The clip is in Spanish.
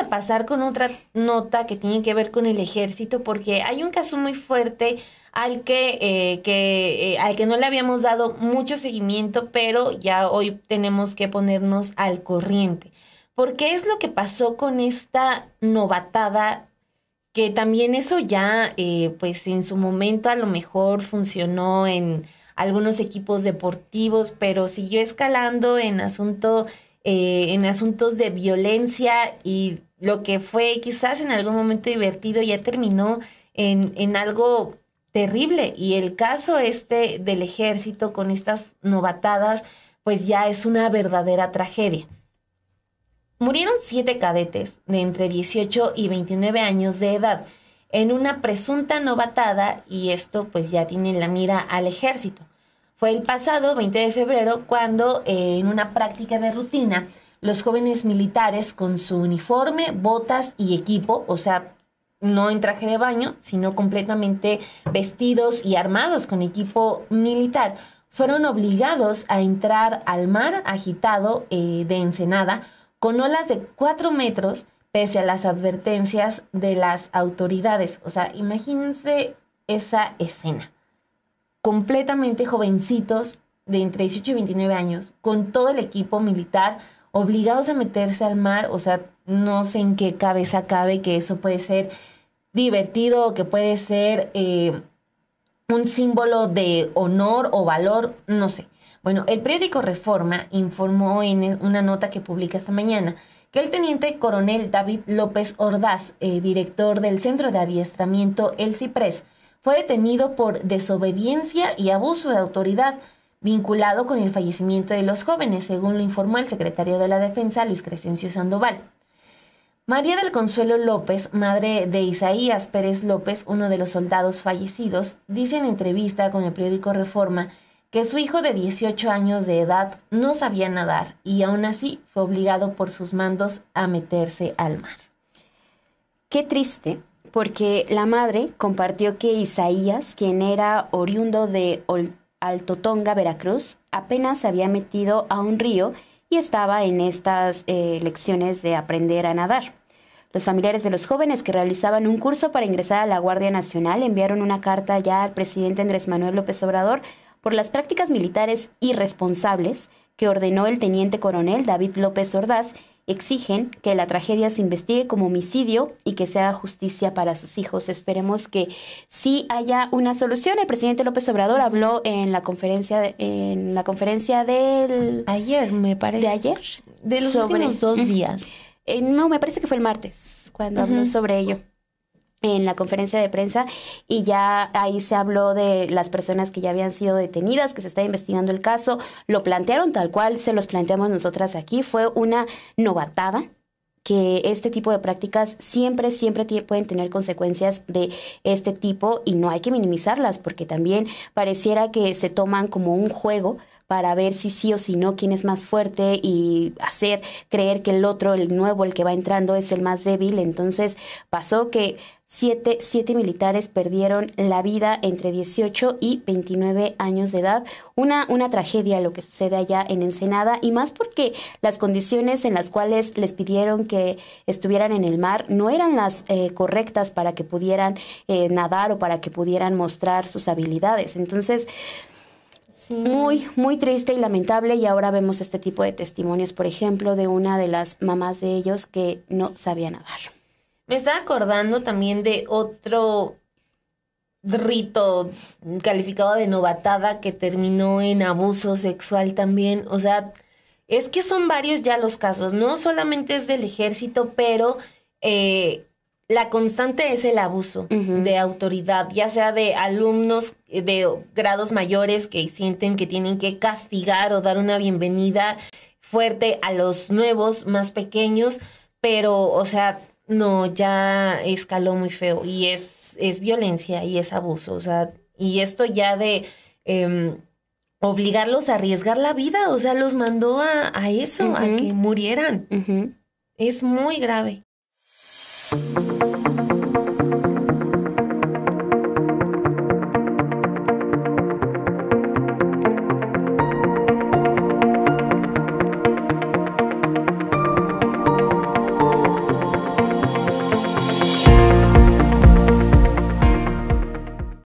a pasar con otra nota que tiene que ver con el ejército, porque hay un caso muy fuerte al que, eh, que eh, al que no le habíamos dado mucho seguimiento, pero ya hoy tenemos que ponernos al corriente. Porque es lo que pasó con esta novatada, que también eso ya, eh, pues en su momento a lo mejor funcionó en algunos equipos deportivos, pero siguió escalando en asunto eh, en asuntos de violencia y lo que fue quizás en algún momento divertido ya terminó en, algo terrible. Y el caso este del ejército con estas novatadas, pues ya es una verdadera tragedia. Murieron siete cadetes de entre 18 y 29 años de edad en una presunta novatada y esto pues ya tiene la mira al ejército. Fue el pasado 20 de febrero cuando eh, en una práctica de rutina los jóvenes militares con su uniforme, botas y equipo, o sea, no en traje de baño, sino completamente vestidos y armados con equipo militar, fueron obligados a entrar al mar agitado eh, de Ensenada con olas de 4 metros pese a las advertencias de las autoridades. O sea, imagínense esa escena completamente jovencitos de entre 18 y 29 años, con todo el equipo militar, obligados a meterse al mar, o sea, no sé en qué cabeza cabe que eso puede ser divertido o que puede ser eh, un símbolo de honor o valor, no sé. Bueno, el periódico Reforma informó en e, una nota que publica esta mañana que el teniente coronel David López Ordaz, eh, director del Centro de Adiestramiento El Ciprés, fue detenido por desobediencia y abuso de autoridad, vinculado con el fallecimiento de los jóvenes, según lo informó el secretario de la Defensa, Luis Crescencio Sandoval. María del Consuelo López, madre de Isaías Pérez López, uno de los soldados fallecidos, dice en entrevista con el periódico Reforma que su hijo de 18 años de edad no sabía nadar y aún así fue obligado por sus mandos a meterse al mar. Qué triste porque la madre compartió que Isaías, quien era oriundo de Altotonga, Veracruz, apenas se había metido a un río y estaba en estas eh, lecciones de aprender a nadar. Los familiares de los jóvenes que realizaban un curso para ingresar a la Guardia Nacional enviaron una carta ya al presidente Andrés Manuel López Obrador por las prácticas militares irresponsables que ordenó el teniente coronel David López Ordaz exigen que la tragedia se investigue como homicidio y que se haga justicia para sus hijos. Esperemos que sí haya una solución. El presidente López Obrador habló en la conferencia en la conferencia del ayer, me parece. De ayer, de los últimos dos días. Eh, no, me parece que fue el martes cuando habló sobre ello en la conferencia de prensa y ya ahí se habló de las personas que ya habían sido detenidas, que se está investigando el caso, lo plantearon tal cual se los planteamos nosotras aquí, fue una novatada que este tipo de prácticas siempre, siempre pueden tener consecuencias de este tipo y no hay que minimizarlas porque también pareciera que se toman como un juego para ver si sí o si no quién es más fuerte y hacer creer que el otro, el nuevo, el que va entrando es el más débil. Entonces pasó que Siete, militares perdieron la vida entre 18 y 29 años de edad. Una, una tragedia lo que sucede allá en Ensenada y más porque las condiciones en las cuales les pidieron que estuvieran en el mar no eran las eh, correctas para que pudieran eh, nadar o para que pudieran mostrar sus habilidades. Entonces, Muy, muy triste y lamentable. Y ahora vemos este tipo de testimonios, por ejemplo, de una de las mamás de ellos que no sabía nadar. Me estaba acordando también de otro rito calificado de novatada que terminó en abuso sexual también. O sea, es que son varios ya los casos, no solamente es del ejército, pero eh, la constante es el abuso de autoridad, ya sea de alumnos eh, de grados mayores que sienten que tienen que castigar o dar una bienvenida fuerte a los nuevos, más pequeños, pero, o sea, no, ya escaló muy feo y es, es violencia y es abuso, o sea, y esto ya de em, obligarlos a arriesgar la vida, o sea, los mandó a, eso, a que murieran. Es muy grave.